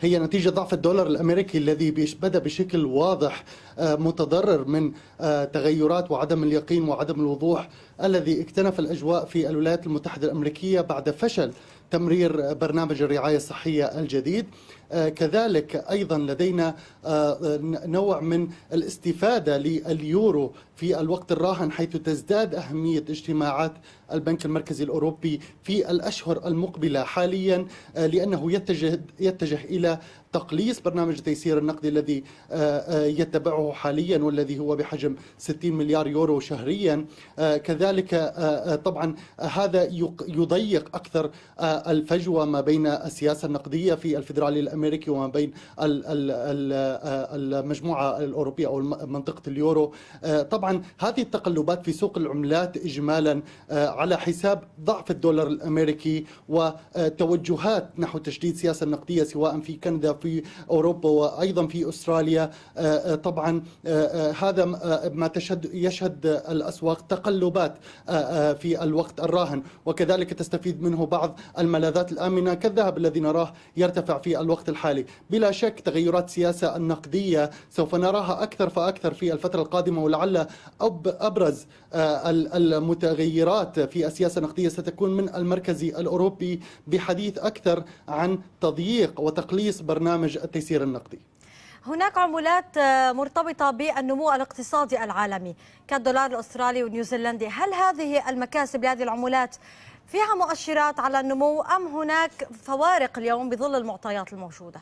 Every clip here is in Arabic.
هي نتيجة ضعف الدولار الأمريكي الذي بدأ بشكل واضح آه، متضرر من آه، تغيرات وعدم اليقين وعدم الوضوح الذي اكتنف الأجواء في الولايات المتحدة الأمريكية بعد فشل تمرير برنامج الرعاية الصحية الجديد آه، كذلك أيضا لدينا آه، نوع من الاستفادة لليورو في الوقت الراهن حيث تزداد أهمية اجتماعات البنك المركزي الأوروبي في الأشهر المقبلة حاليا آه، لأنه يتجه, يتجه إلى تقليص برنامج تيسير النقد الذي يتبعه حاليا والذي هو بحجم 60 مليار يورو شهريا كذلك طبعا هذا يضيق أكثر الفجوة ما بين السياسة النقدية في الفدرالي الأمريكي الامريكي وما بين المجموعه الاوروبيه او منطقه اليورو آه، طبعا هذه التقلبات في سوق العملات اجمالا آه، على حساب ضعف الدولار الامريكي وتوجهات نحو تشديد سياسه النقديه سواء في كندا في اوروبا وايضا في استراليا آه، طبعا هذا ما تشهد يشهد الاسواق تقلبات في الوقت الراهن وكذلك تستفيد منه بعض الملاذات الامنه كالذهب الذي نراه يرتفع في الوقت الوقت الحالي بلا شك تغيرات سياسة النقدية سوف نراها أكثر فأكثر في الفترة القادمة ولعل أبرز آه، المتغيرات في السياسة النقدية ستكون من المركزي الأوروبي بحديث أكثر عن تضييق وتقليص برنامج التيسير النقدي هناك عملات آه، مرتبطة بالنمو الاقتصادي العالمي كالدولار الأسترالي والنيوزيلندي هل هذه المكاسب لهذه العملات فيها مؤشرات على النمو أم هناك فوارق اليوم بظل المعطيات الموجودة؟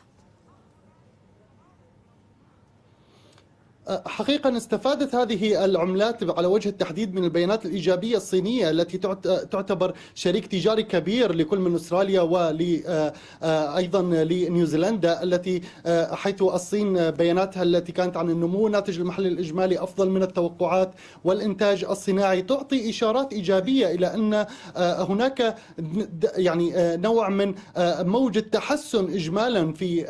حقيقة استفادت هذه العملات على وجه التحديد من البيانات الإيجابية الصينية التي تعتبر شريك تجاري كبير لكل من أستراليا وأيضا آه، لنيوزيلندا التي آه، حيث الصين بياناتها التي كانت عن النمو الناتج المحلي الإجمالي أفضل من التوقعات والإنتاج الصناعي تعطي إشارات إيجابية إلى أن آه، هناك يعني نوع من موجة تحسن إجمالا في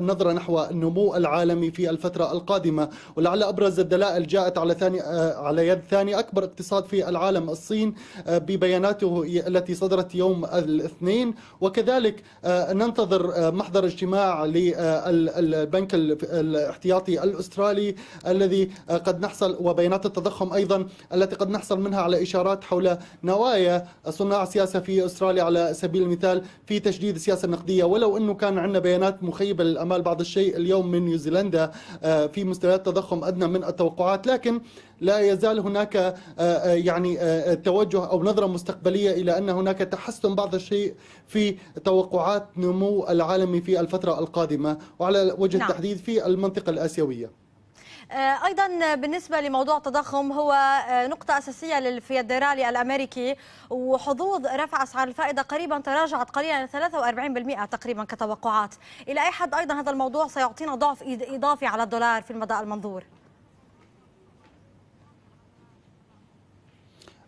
النظرة نحو النمو العالمي في الفترة القادمة ولعل أبرز الدلائل جاءت على ثاني آه، على يد ثاني أكبر اقتصاد في العالم الصين آه، ببياناته التي صدرت يوم الاثنين وكذلك آه، ننتظر محضر اجتماع للبنك الاحتياطي الأسترالي الذي قد نحصل وبيانات التضخم أيضا التي قد نحصل منها على إشارات حول نوايا صناع سياسة في أستراليا على سبيل المثال في تجديد السياسة النقدية ولو أنه كان عندنا بيانات مخيبة للأمال بعض الشيء اليوم من نيوزيلندا في مستويات تضخم تضخم ادنى من التوقعات لكن لا يزال هناك آه، آه، يعني آه، توجه او نظره مستقبليه الى ان هناك تحسن بعض الشيء في توقعات نمو العالمي في الفتره القادمه وعلى وجه نعم. التحديد في المنطقه الاسيويه آه، ايضا بالنسبه لموضوع التضخم هو آه، نقطه اساسيه للفيدرالي الامريكي وحظوظ رفع اسعار الفائده قريبا تراجعت قليلا 43% تقريبا كتوقعات الى اي حد ايضا هذا الموضوع سيعطينا ضعف اضافي على الدولار في المدى المنظور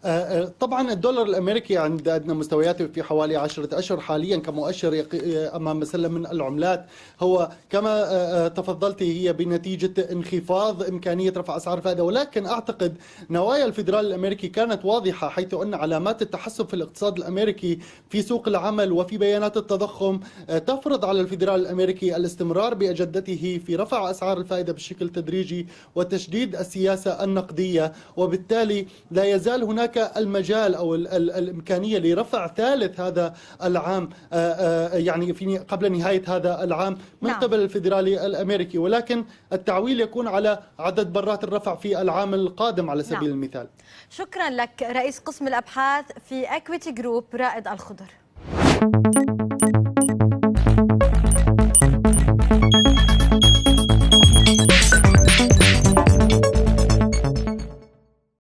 آه، آه، طبعا الدولار الامريكي عند ادنى مستوياته في حوالي 10 اشهر حاليا كمؤشر آه، امام سله من العملات هو كما تفضلت هي بنتيجه انخفاض امكانيه رفع اسعار الفائده ولكن اعتقد نوايا الفدرال الامريكي كانت واضحه حيث ان علامات التحسن في الاقتصاد الامريكي في سوق العمل وفي بيانات التضخم تفرض على الفدرال الامريكي الاستمرار باجدته في رفع اسعار الفائده بشكل تدريجي وتشديد السياسه النقديه وبالتالي لا يزال هناك هناك المجال او الامكانيه لرفع ثالث هذا العام آه، آه، يعني في قبل نهايه هذا العام من نعم. قبل الفيدرالي الامريكي ولكن التعويل يكون على عدد برات الرفع في العام القادم على سبيل نعم. المثال شكرا لك رئيس قسم الابحاث في اكويتي جروب رائد الخضر